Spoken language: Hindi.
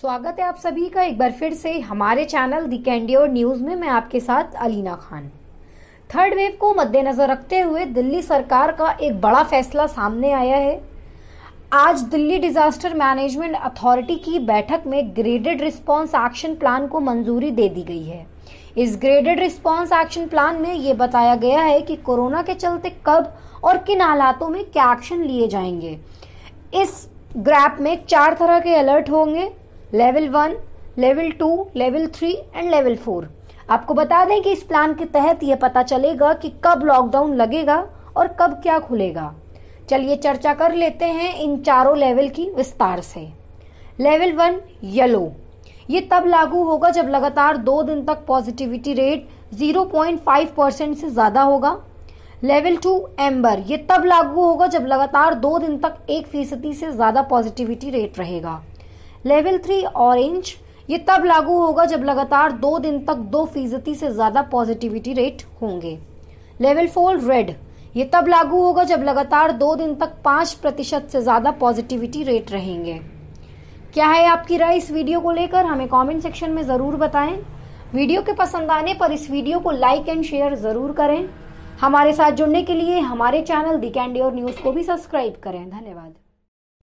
स्वागत है आप सभी का एक बार फिर से हमारे चैनल दी कैंडियोर न्यूज़ में मैं आपके साथ अलीना खान थर्ड वेव को मद्देनज़र रखते हुए दिल्ली सरकार का एक बड़ा फैसला सामने आया है आज दिल्ली डिजास्टर मैनेजमेंट अथॉरिटी की बैठक में ग्रेडेड रिस्पांस एक्शन प्लान को मंजूरी दे दी गई है इस ग्रेडेड रिस्पांस एक्शन प्लान में ये बताया गया है कि कोरोना के चलते कब और किन हालातों में क्या एक्शन लिए जाएंगे इस ग्रैप में चार तरह के अलर्ट होंगे level one level two level three and level four आपको बता दें कि इस प्लान के तहत ये पता चलेगा कि कब लॉकडाउन लगेगा और कब क्या खुलेगा चलिए चर्चा कर लेते हैं इन चारों लेवल की विस्तार से लेवल वन येलो ये तब लागू होगा जब लगातार दो दिन तक पॉजिटिविटी रेट 0.5 परसेंट से ज़्यादा होगा लेवल टू एम्बर ये तब लागू होगा जब लगातार दो दिन तक एक फीसदी से ज़्यादा पॉजिटिविटी रेट रहेगा लेवल थ्री ऑरेंज ये तब लागू होगा जब लगातार दो दिन तक दो फीसदी से ज्यादा पॉजिटिविटी रेट होंगे लेवल फोर रेड ये तब लागू होगा जब लगातार दो दिन तक पांच प्रतिशत से ज्यादा पॉजिटिविटी रेट रहेंगे क्या है आपकी राय इस वीडियो को लेकर हमें कमेंट सेक्शन में ज़रूर बताएं वीडियो के पसंद आने पर इस वीडियो को लाइक एंड शेयर ज़रूर करें हमारे साथ जुड़ने के लिए हमारे चैनल दी कैंडी और न्यूज़ को भी सब्सक्राइब करें धन्यवाद